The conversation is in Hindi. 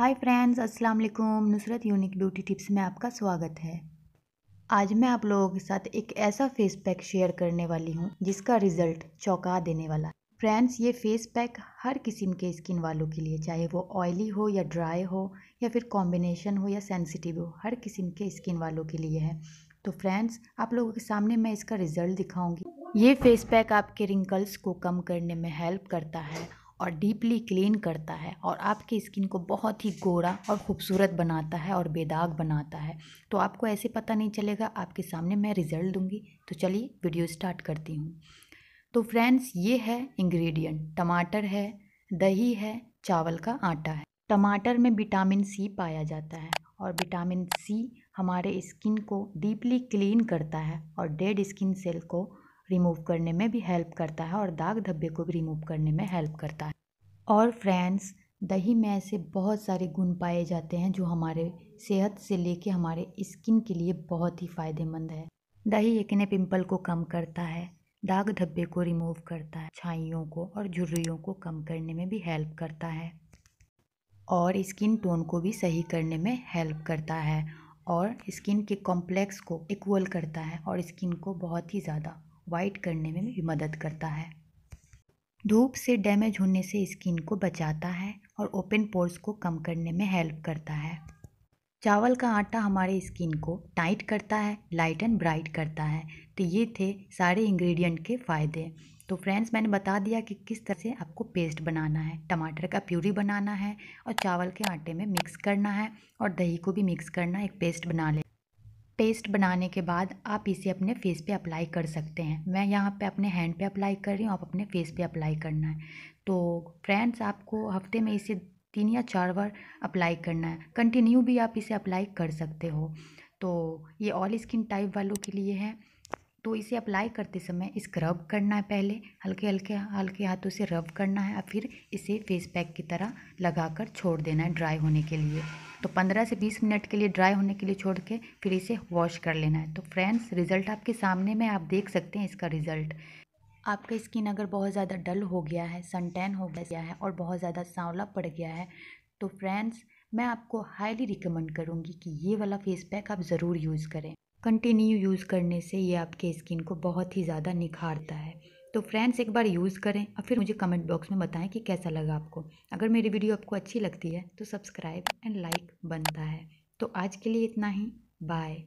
हाय फ्रेंड्स अस्सलाम वालेकुम नुसरत यूनिक ब्यूटी टिप्स में आपका स्वागत है आज मैं आप लोगों के साथ एक ऐसा फेस पैक शेयर करने वाली हूँ जिसका रिज़ल्ट चौंका देने वाला फ्रेंड्स ये फेस पैक हर किस्म के स्किन वालों के लिए चाहे वो ऑयली हो या ड्राई हो या फिर कॉम्बिनेशन हो या सेंसिटिव हो हर किस्म के स्किन वालों के लिए है तो फ्रेंड्स आप लोगों के सामने मैं इसका रिज़ल्ट दिखाऊंगी ये फेस पैक आपके रिंकल्स को कम करने में हेल्प करता है और डीपली क्लीन करता है और आपके स्किन को बहुत ही गोरा और ख़ूबसूरत बनाता है और बेदाग बनाता है तो आपको ऐसे पता नहीं चलेगा आपके सामने मैं रिज़ल्ट दूंगी तो चलिए वीडियो स्टार्ट करती हूँ तो फ्रेंड्स ये है इंग्रेडिएंट टमाटर है दही है चावल का आटा है टमाटर में विटामिन सी पाया जाता है और विटामिन सी हमारे स्किन को डीपली क्लीन करता है और डेड स्किन सेल को रिमूव करने में भी हेल्प करता है और दाग धब्बे को भी रिमूव करने में हेल्प करता है और फ्रेंड्स दही में ऐसे बहुत सारे गुण पाए जाते हैं जो हमारे सेहत से लेके हमारे स्किन के लिए बहुत ही फ़ायदेमंद है दही एकने पिंपल को कम करता है दाग धब्बे को रिमूव करता है छाइयों को और झुर्रियों को कम करने में भी हेल्प करता है और स्किन टोन को भी सही करने में हेल्प करता है और स्किन के कॉम्प्लेक्स को इक्वल करता है और स्किन को बहुत ही ज़्यादा वाइट करने में भी मदद करता है धूप से डैमेज होने से स्किन को बचाता है और ओपन पोर्स को कम करने में हेल्प करता है चावल का आटा हमारे स्किन को टाइट करता है लाइट एंड ब्राइट करता है तो ये थे सारे इंग्रेडिएंट के फ़ायदे तो फ्रेंड्स मैंने बता दिया कि किस तरह से आपको पेस्ट बनाना है टमाटर का प्यूरी बनाना है और चावल के आटे में मिक्स करना है और दही को भी मिक्स करना एक पेस्ट बना ले पेस्ट बनाने के बाद आप इसे अपने फेस पे अप्लाई कर सकते हैं मैं यहाँ पे अपने हैंड पे अप्लाई कर रही हूँ आप अपने फेस पे अप्लाई करना है तो फ्रेंड्स आपको हफ्ते में इसे तीन या चार बार अप्लाई करना है कंटिन्यू भी आप इसे अप्लाई कर सकते हो तो ये ऑल स्किन टाइप वालों के लिए है तो इसे अप्लाई करते समय स्क्रब करना है पहले हल्के हल्के हल्के हाथों से रब करना है और फिर इसे फेस पैक की तरह लगाकर छोड़ देना है ड्राई होने के लिए तो 15 से 20 मिनट के लिए ड्राई होने के लिए छोड़ के फिर इसे वॉश कर लेना है तो फ्रेंड्स रिज़ल्ट आपके सामने में आप देख सकते हैं इसका रिज़ल्ट आपका स्किन अगर बहुत ज़्यादा डल हो गया है सनटैन हो गया है और बहुत ज़्यादा सांवला पड़ गया है तो फ्रेंड्स मैं आपको हाईली रिकमेंड करूँगी कि ये वाला फेस पैक आप ज़रूर यूज़ करें कंटिन्यू यूज़ करने से ये आपके स्किन को बहुत ही ज़्यादा निखारता है तो फ्रेंड्स एक बार यूज़ करें और फिर मुझे कमेंट बॉक्स में बताएं कि कैसा लगा आपको अगर मेरी वीडियो आपको अच्छी लगती है तो सब्सक्राइब एंड लाइक बनता है तो आज के लिए इतना ही बाय